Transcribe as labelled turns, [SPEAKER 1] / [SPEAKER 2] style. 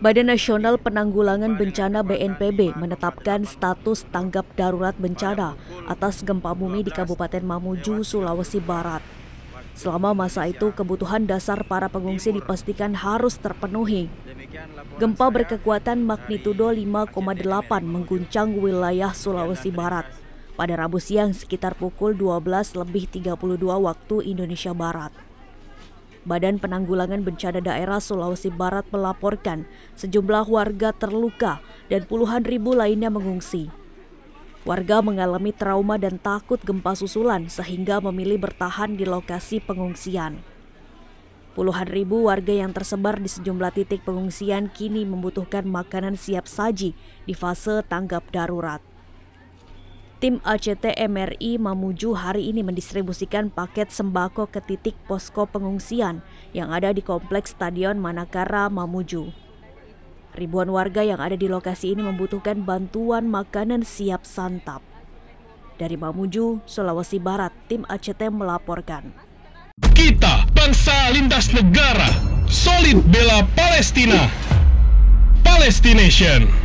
[SPEAKER 1] Badan Nasional Penanggulangan Bencana BNPB menetapkan status tanggap darurat bencana atas gempa bumi di Kabupaten Mamuju, Sulawesi Barat. Selama masa itu, kebutuhan dasar para pengungsi dipastikan harus terpenuhi. Gempa berkekuatan magnitudo 5,8 mengguncang wilayah Sulawesi Barat pada Rabu siang sekitar pukul 12 lebih 32 waktu Indonesia Barat. Badan Penanggulangan Bencana Daerah Sulawesi Barat melaporkan sejumlah warga terluka dan puluhan ribu lainnya mengungsi. Warga mengalami trauma dan takut gempa susulan sehingga memilih bertahan di lokasi pengungsian. Puluhan ribu warga yang tersebar di sejumlah titik pengungsian kini membutuhkan makanan siap saji di fase tanggap darurat. Tim ACT MRI Mamuju hari ini mendistribusikan paket sembako ke titik posko pengungsian yang ada di kompleks Stadion Manakara Mamuju. Ribuan warga yang ada di lokasi ini membutuhkan bantuan makanan siap santap. Dari Mamuju, Sulawesi Barat, tim ACT melaporkan.
[SPEAKER 2] Kita, bangsa lintas negara, solid bela Palestina. Palestination.